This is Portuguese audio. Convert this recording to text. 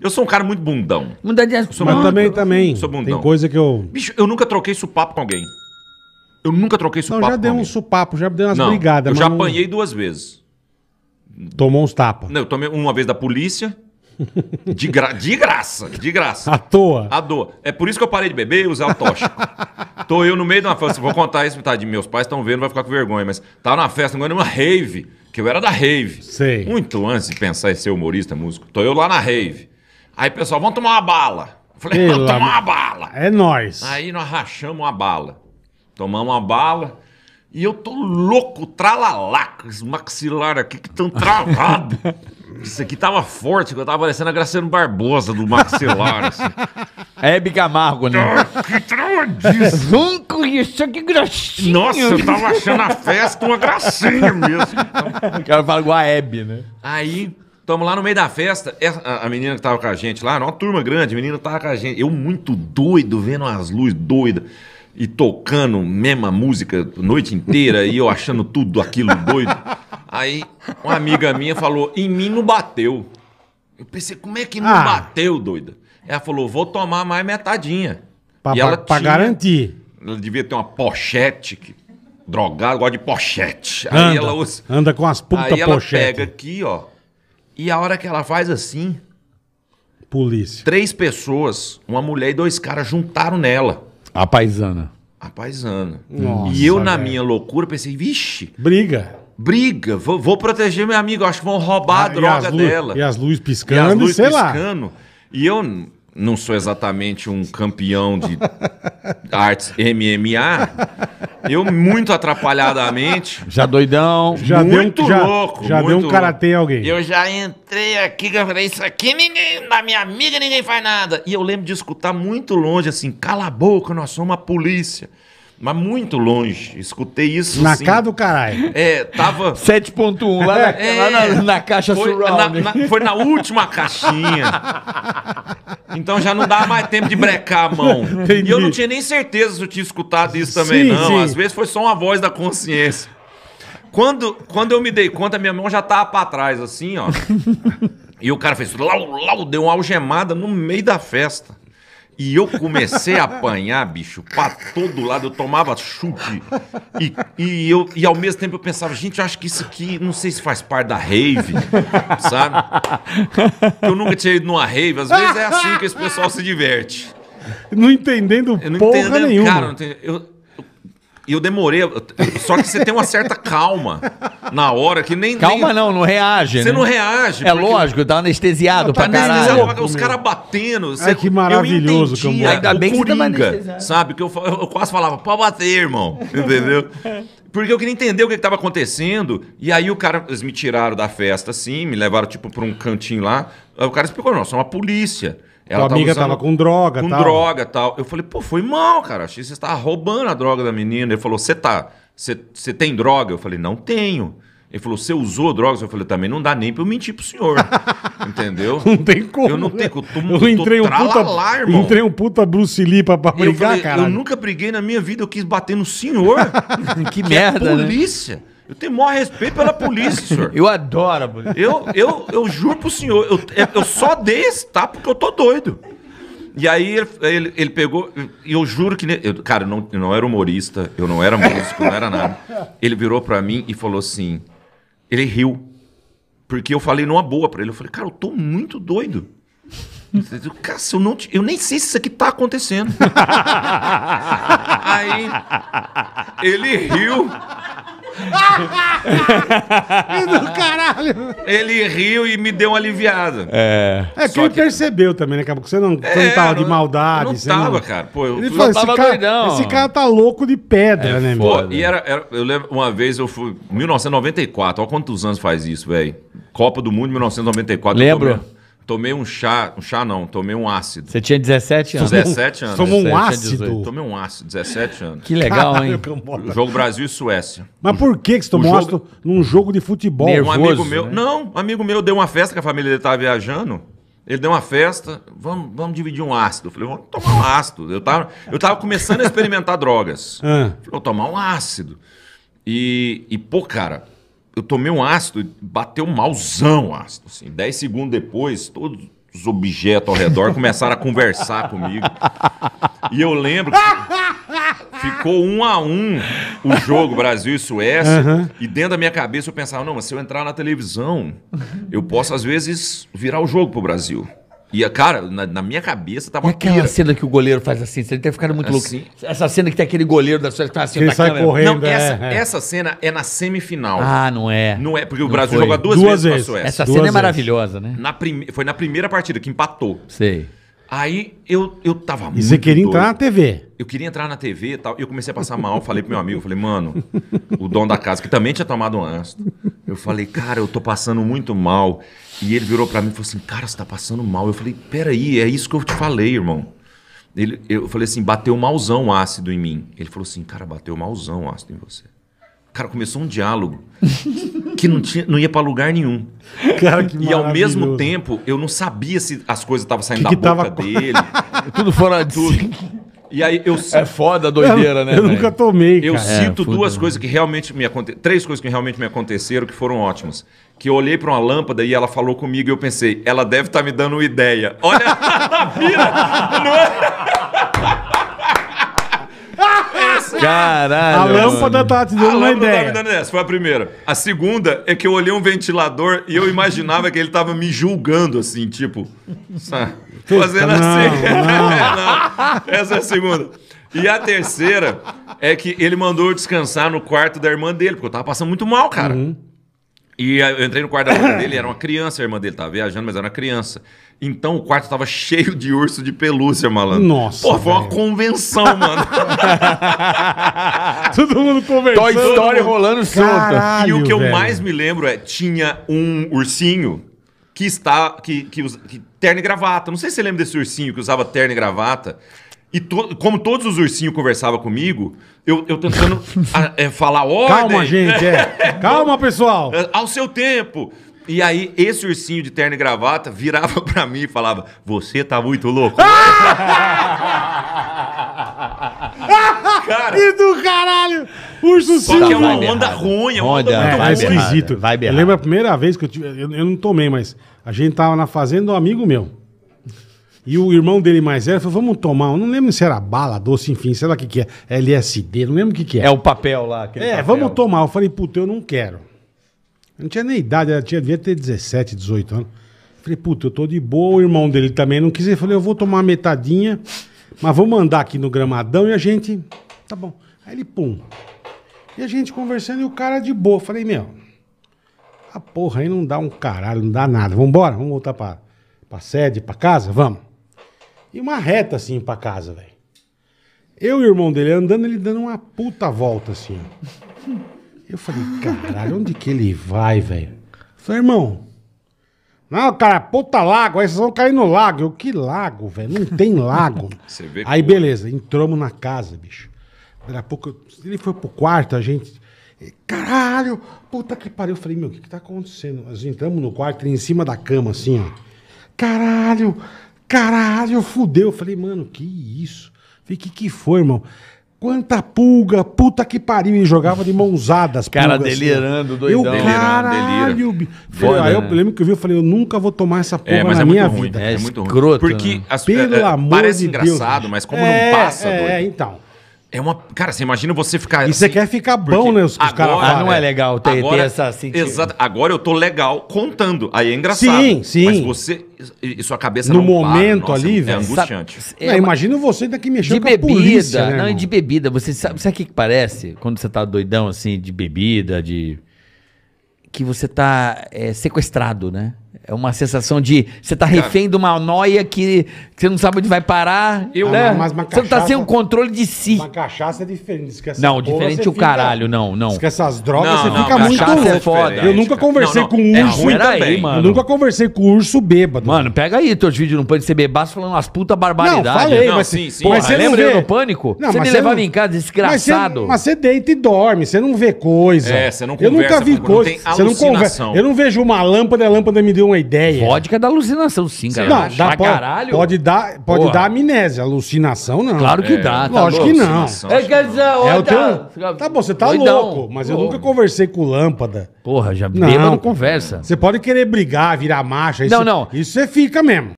Eu sou um cara muito bundão. Mudar de assunto. Mas também, também. Sou bundão. Tem coisa que eu... Bicho, eu nunca troquei supapo com alguém. Eu nunca troquei Não, já deu um supapo, já deu umas Não, brigadas. eu mas já não- apanhei duas vezes. Tomou uns tapas. Não, eu tomei uma vez da polícia. De, gra- de graça, de graça. À toa. A dor. É por isso que eu parei de beber e usar o tóxico. Tô eu no meio de uma festa. Vou contar isso, tá? De meus pais estão vendo, vai ficar com vergonha. Mas tava tá na festa, não era uma rave, que eu era da rave. Sei. Muito antes de pensar em ser humorista, músico. Tô eu lá na rave. Aí, pessoal, vamos tomar uma bala. Eu falei, vamos tomar uma bala. É nós. Aí nós rachamos uma bala. Tomamos uma bala. E eu tô louco, com os maxilar aqui que estão travado. Isso aqui tava forte, que eu tava parecendo a Graciano Barbosa do maxilar. Assim. É Camargo, né? que travadice. Nunca isso, aqui gracinha. Nossa, eu tava achando a festa uma gracinha mesmo. O cara fala igual a Hebe, né? Aí Estamos lá no meio da festa. É, a, a menina que tava com a gente lá, uma turma grande, a menina tava com a gente. Eu muito doido, vendo as luzes doidas e tocando mesma música a noite inteira e eu achando tudo aquilo doido. Aí uma amiga minha falou: em mim não bateu. Eu pensei, como é que não ah. bateu, doida? Ela falou: vou tomar mais metadinha. Pra, e ela pra tinha, garantir. Ela devia ter uma pochete que, drogada, gosta de pochete. Anda, aí ela usa, anda com as putas pochete. Aí ela pochete. pega aqui, ó e a hora que ela faz assim. Polícia. Três pessoas, uma mulher e dois caras, juntaram nela. A paisana. A paisana. Nossa, e eu, na velho. minha loucura, pensei, vixe. Briga. Briga, vou, vou proteger meu amigo, acho que vão roubar a ah, droga e dela. E as luzes piscando, e as luzes sei piscando. Lá. E eu, não sou exatamente um campeão de artes MMA, eu muito atrapalhadamente. Já doidão. Já muito deu, louco. Já, já muito deu um karatê em alguém. Eu já entrei aqui, eu falei, isso aqui ninguém, na minha amiga ninguém faz nada. E eu lembro de escutar muito longe assim, cala a boca, nós somos a polícia mas muito longe. Escutei isso. Na casa cara do caralho. É, tava. 7.1 é, lá, na, é, lá na, na, caixa foi, Na, na, foi na última caixinha. Então já não dá mais tempo de brecar a mão. Entendi. E eu não tinha nem certeza se eu tinha escutado isso também, sim, não. Sim. Às vezes foi só uma voz da consciência. Quando, quando eu me dei conta, minha mão já tava pra trás, assim, ó. e o cara fez. Lau, lau, deu uma algemada no meio da festa. E eu comecei a apanhar, bicho, pra todo lado. Eu tomava chute. E, e, eu, e ao mesmo tempo eu pensava, gente, eu acho que isso aqui, não sei se faz parte da rave, sabe? Eu nunca tinha ido numa rave. Às vezes é assim que esse pessoal se diverte. Não entendendo eu não porra entendendo, nenhuma. Cara, eu, e eu demorei. Só que você tem uma certa calma na hora que nem. Calma nem, não, não reage. Você né? não reage. É porque... lógico, tá anestesiado não, tá pra anestesiado, Os caras batendo. Ai, que maravilhoso, eu entendi, Ainda bem que tá Coringa, você Sabe? Que eu, eu quase falava, pode bater, irmão. Entendeu? Porque eu queria entender o que estava acontecendo. E aí o cara, eles me tiraram da festa assim, me levaram tipo para um cantinho lá. Aí o cara explicou: não, é uma polícia. Ela Tua amiga usando, tava com droga, Com tal. droga tal. Eu falei, pô, foi mal, cara. Achei que você tava roubando a droga da menina. Ele falou, você tá. Você tem droga? Eu falei, não tenho. Ele falou, você usou drogas? Eu falei, também não dá nem pra eu mentir pro senhor. Entendeu? não tem como. Eu não né? tenho como. Eu, tô, eu entrei um puta. irmão. Entrei um puta Bruce Lee pra, pra brigar, cara. Eu nunca briguei na minha vida, eu quis bater no senhor. que, que é merda. É polícia. Né? Eu tenho maior respeito pela polícia, senhor. Eu adoro a polícia. Eu, eu, eu juro pro senhor, eu, é, eu só dei esse tapa porque eu tô doido. E aí ele, ele, ele pegou, e eu juro que. Eu, cara, eu não, eu não era humorista, eu não era músico, não era nada. Ele virou para mim e falou assim. Ele riu. Porque eu falei numa boa para ele. Eu falei, cara, eu tô muito doido. Cara, eu, não te... eu nem sei se isso aqui tá acontecendo. aí ele riu. e do caralho. Ele riu e me deu uma aliviada. É. É que Só ele que- percebeu também, né, Cabo? Que você não, você não é, tava de maldade. eu não você tava, cara. Pô, eu, Ele falou, esse, tava cara, doidão. esse cara tá louco de pedra, é né, Pô, meu? e era, era- eu lembro uma vez eu fui 1994, olha quantos anos faz isso, velho. Copa do Mundo 1994. Lembro. Tomei um chá, um chá não, tomei um ácido. Você tinha 17 anos? 17 anos. Tomou um ácido? Tomei um ácido, 17 anos. Que legal, Caralho, hein? Que jogo Brasil e Suécia. Mas por que, que você tomou jogo... ácido num jogo de futebol? Nervoso, um amigo meu, né? não, um amigo meu deu uma festa que a família dele estava viajando. Ele deu uma festa, vamos, vamos dividir um ácido. Eu falei, vamos tomar um ácido. Eu tava, eu tava começando a experimentar drogas. Ah. Falei, vou tomar um ácido. E, e pô, cara, eu tomei um ácido, bateu malzão ácido. Assim. Dez segundos depois, todos os objetos ao redor começaram a conversar comigo. E eu lembro que ficou um a um o jogo Brasil e Suécia. Uhum. E dentro da minha cabeça eu pensava, não, mas se eu entrar na televisão, eu posso às vezes virar o jogo pro Brasil. E, cara, na, na minha cabeça tava e aquela pira. cena que o goleiro faz assim, você tem ter ficado muito assim. louco. Essa cena que tem aquele goleiro da sua que tá assim, Ele sai correndo. Não, é, essa, é. essa cena é na semifinal. Ah, não é. Não é, porque o Brasil foi. jogou duas, duas vezes, vezes. Essa duas cena é vezes. é maravilhosa, né? Na prime... Foi na primeira partida que empatou. Sei. Aí eu, eu tava e muito. E você queria doido. entrar na TV? Eu queria entrar na TV e tal. Eu comecei a passar mal, falei pro meu amigo, falei, mano, o dono da casa, que também tinha tomado um ácido. Eu falei, cara, eu tô passando muito mal. E ele virou para mim e falou assim, cara, você tá passando mal. Eu falei, peraí, é isso que eu te falei, irmão. Ele, eu falei assim, bateu malzão ácido em mim. Ele falou assim, cara, bateu malzão ácido em você. Cara, começou um diálogo que não, tinha, não ia para lugar nenhum. Cara, e ao mesmo tempo, eu não sabia se as coisas estavam saindo que da boca tava... dele. Tudo fora de tudo. E aí eu É foda a doideira, eu, né? Eu véio? nunca tomei, cara. Eu cito é, duas né? coisas que realmente me aconteceram. Três coisas que realmente me aconteceram que foram ótimas. Que eu olhei para uma lâmpada e ela falou comigo e eu pensei, ela deve estar tá me dando uma ideia. Olha, vira! não é? Caralho. A lâmpada tá te dando a uma ideia. Tá me Foi a primeira. A segunda é que eu olhei um ventilador e eu imaginava que ele tava me julgando, assim, tipo. Fazendo não, assim. Não. Essa é a segunda. E a terceira é que ele mandou eu descansar no quarto da irmã dele, porque eu tava passando muito mal, cara. Uhum. E eu entrei no quarto da irmã dele, era uma criança, a irmã dele tava viajando, mas era uma criança. Então o quarto tava cheio de urso de pelúcia, malandro. Nossa. Pô, foi uma convenção, mano. Todo mundo conversando. Toy Story rolando solta. E o que eu mais me lembro é: tinha um ursinho que está. que, que, que terno e gravata. Não sei se você lembra desse ursinho que usava terno e gravata. E to, como todos os ursinhos conversavam comigo, eu, eu tentando a, é, falar ordem. Calma, né? gente. É. Calma, pessoal. É, ao seu tempo. E aí, esse ursinho de terno e gravata virava para mim e falava: Você tá muito louco. Cara, e do caralho! Urso Só Silva. que é uma onda ruim, é onda, onda muito vai é, é esquisito. Vai eu lembro a primeira vez que eu tive. Eu, eu não tomei, mas a gente tava na fazenda do um amigo meu. E o irmão dele mais velho falou: vamos tomar. Eu não lembro se era bala, doce, enfim, sei lá o que, que é. LSD, não lembro o que, que é. É o papel lá. É, papel. vamos tomar. Eu falei, puta, eu não quero. Eu não tinha nem idade, ela tinha, devia ter 17, 18 anos. Eu falei, puta, eu tô de boa, o irmão dele também não quis. Ele falou, eu vou tomar metadinha, mas vou mandar aqui no gramadão e a gente. Tá bom. Aí ele, pum. E a gente conversando e o cara de boa. Eu falei, meu, a porra aí não dá um caralho, não dá nada. Vambora, vamos voltar pra, pra sede, pra casa? Vamos. E uma reta assim pra casa, velho. Eu e o irmão dele andando, ele dando uma puta volta assim. Eu falei, caralho, onde que ele vai, velho? Falei, irmão. Não, cara, puta lago, aí vocês vão cair no lago. Eu, que lago, velho? Não tem lago. Você vê aí, é. beleza, entramos na casa, bicho. Daqui a pouco, ele foi pro quarto, a gente. Caralho, puta que pariu. Eu falei, meu, o que que tá acontecendo? Nós entramos no quarto, e em cima da cama, assim, ó. Caralho, Caralho, fudeu. Eu falei, mano, que isso? Falei, que que foi, irmão? Quanta pulga, puta que pariu. E jogava de mãozadas. Cara pulgas, assim, delirando, assim. doidão. Eu, caralho. Delira. Foda, aí eu lembro que eu vi, eu falei, eu nunca vou tomar essa é, porra é, mas na é minha vida. Ruim. É, é muito é escroto, ruim. Porque né? as, Pelo é, é amor parece engraçado, mas como não passa, doido. É, então. É uma. Cara, você imagina você ficar. E você assim, quer ficar bom, né? Os, caras. Ah, não é legal ter, agora, ter essa. Assim, tipo- exato. Agora eu tô legal contando. Aí é engraçado. Sim, sim. Mas você. E sua cabeça no não momento para, ali, é velho. É angustiante. É, não, imagino você daqui mexendo de com bebida, polícia, né, Não, de bebida. Você sabe, sabe o que, que parece? Quando você tá doidão assim, de bebida, de. Que você tá é, sequestrado, né? É uma sensação de você tá refém de uma noia que, que você não sabe onde vai parar. Eu, né? Ah, mas uma cachaça, você não tá sem o controle de si. Uma cachaça é diferente. não, diferente o fica, caralho, não, não. Esquece as drogas, não, você não, fica muito é louco. É foda. Eu nunca conversei não, não, é com um é urso. Ruim também, aí, mano. Eu nunca conversei com urso bêbado. Mano, pega aí teus vídeos no pânico, ser bebaço falando umas puta barbaridades. Não, falei, mas, sim, sim. Porra, mas você lembra vê... eu no pânico? Não, você me levava em casa, desgraçado. Mas você deita e dorme, você não vê coisa. É, você não conversa. Eu nunca vi coisa. Você não conversa. Eu não vejo uma lâmpada, a lâmpada me deu um uma ideia. Vodka é dá alucinação, sim, cara. Não, dá, pra pode, caralho. Pode dar, pode dar amnésia. Alucinação, não. Claro que é, dá. Tá lógico que não. É, quer dizer, é, Tá bom, você tá Doidão. louco, mas eu nunca conversei com lâmpada. Porra, já não. conversa. Você pode querer brigar, virar marcha. Isso, não, não. Isso você fica mesmo.